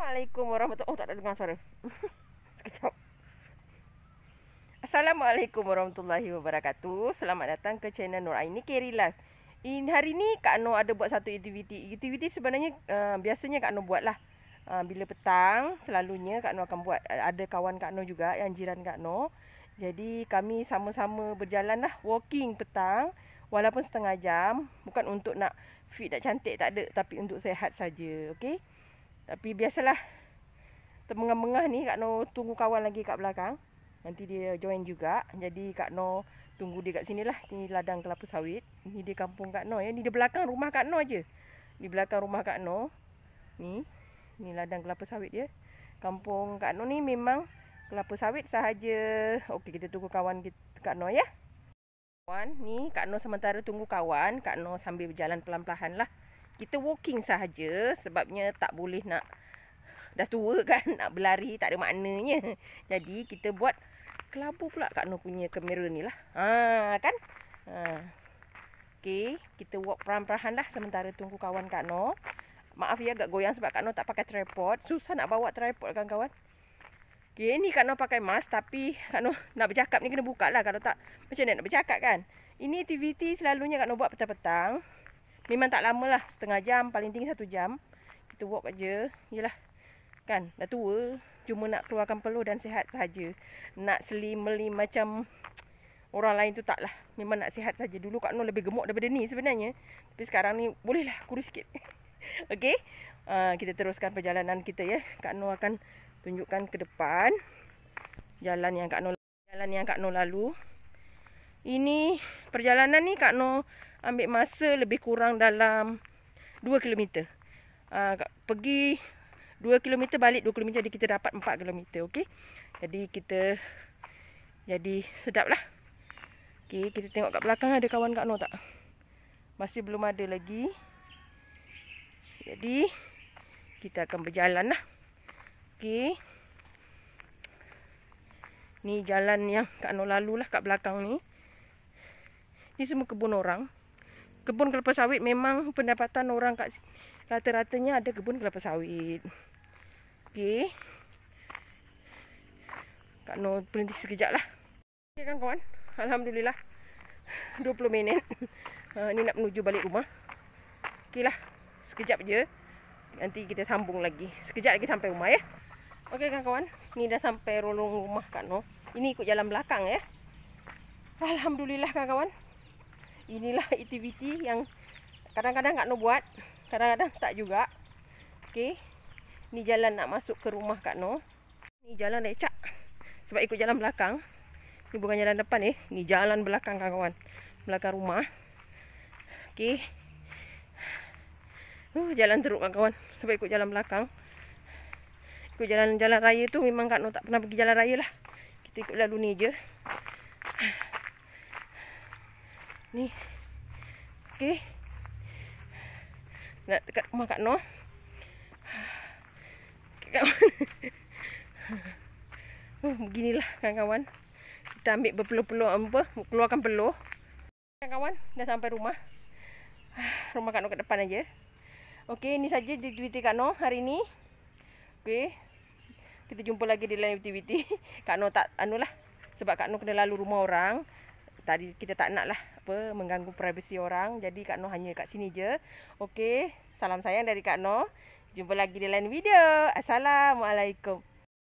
Assalamualaikum warahmatullahi Oh tak ada dengar suara Assalamualaikum warahmatullahi wabarakatuh Selamat datang ke channel Nur Aini Carry Life In Hari ni Kak Nur ada buat satu aktiviti Aktiviti sebenarnya uh, biasanya Kak Nur buatlah uh, Bila petang selalunya Kak Nur akan buat Ada kawan Kak Nur juga yang jiran Kak Nur Jadi kami sama-sama berjalan lah Walking petang Walaupun setengah jam Bukan untuk nak fit nak cantik tak ada Tapi untuk sehat saja Okay tapi biasalah Termengah-mengah ni Kak Noh tunggu kawan lagi kat belakang Nanti dia join juga Jadi Kak Noh tunggu dia kat sini lah Ini ladang kelapa sawit Ini dia kampung Kak Noh ya Ini dia belakang rumah Kak Noh je Di belakang rumah Kak Noh Ni Ni ladang kelapa sawit dia Kampung Kak Noh ni memang Kelapa sawit sahaja Okey kita tunggu kawan kita, Kak Noh ya Kawan ni Kak Noh sementara tunggu kawan Kak Noh sambil berjalan pelan-pelan lah kita walking sahaja sebabnya tak boleh nak dah tua kan nak berlari tak ada maknanya. Jadi kita buat kelabu pula Kak No punya kamera ni lah. Ha, kan? Ha. Okay, kita walk perlahan perahan lah sementara tunggu kawan Kak No. Maaf ya agak goyang sebab Kak No tak pakai tripod. Susah nak bawa tripod kan kawan. Okay, ni Kak No pakai mask tapi Kak No nak bercakap ni kena buka lah. Kalau tak macam mana nak bercakap kan? Ini aktiviti selalunya Kak No buat petang-petang. Memang tak lama lah Setengah jam Paling tinggi satu jam Kita walk je Yelah Kan Dah tua Cuma nak keluarkan peluh Dan sihat saja. Nak selim-melim macam Orang lain tu tak lah Memang nak sihat saja. Dulu Kak Nur lebih gemuk daripada ni sebenarnya Tapi sekarang ni Boleh lah kurus sikit Okay uh, ah, Kita teruskan perjalanan kita ya Kak Nur akan Tunjukkan ke depan Jalan yang Kak Nur Jalan yang Kak Nur lalu Ini Perjalanan ni Kak Nur ambil masa lebih kurang dalam 2 km. Uh, pergi 2 km balik 2 km jadi kita dapat 4 km, okey. Jadi kita jadi sedaplah. Okey, kita tengok kat belakang ada kawan Kak Noh tak? Masih belum ada lagi. Jadi kita akan berjalan lah. Okey. Ni jalan yang Kak Noh lalu lah kat belakang ni. Ini semua kebun orang kebun kelapa sawit memang pendapatan orang kat rata-ratanya ada kebun kelapa sawit. Okey. Kak No berhenti sekejap lah. Okey kan kawan? Alhamdulillah. 20 minit. Uh, ni nak menuju balik rumah. Okey lah. Sekejap je. Nanti kita sambung lagi. Sekejap lagi sampai rumah ya. Okey kan kawan? Ni dah sampai rolong rumah Kak No. Ini ikut jalan belakang ya. Alhamdulillah kan -kawan inilah aktiviti yang kadang-kadang Kak Noh buat, kadang-kadang tak juga. Okey. Ni jalan nak masuk ke rumah Kak Noh. Ni jalan lecak. Sebab ikut jalan belakang. Ni bukan jalan depan eh. Ni jalan belakang kawan-kawan. Belakang rumah. Okey. Uh, jalan teruk kawan-kawan. Sebab ikut jalan belakang. Ikut jalan-jalan raya tu memang Kak Noh tak pernah pergi jalan raya lah. Kita ikut lalu ni je. Ni. Okey. Nak dekat rumah Kak Noh. Okay, kawan. Uh, oh, beginilah kawan-kawan. Kita ambil berpeluh-peluh apa, keluarkan peluh. Kawan-kawan, dah sampai rumah. Rumah Kak Noh kat depan aja. Okey, ini saja di Twitter Kak Noh hari ini. Okey. Kita jumpa lagi di lain TVT. Kak Noh tak anulah sebab Kak Noh kena lalu rumah orang. Tadi kita tak nak lah apa mengganggu privasi orang. Jadi Kak Noh hanya kat sini je. Okey, salam sayang dari Kak Noh. Jumpa lagi di lain video. Assalamualaikum.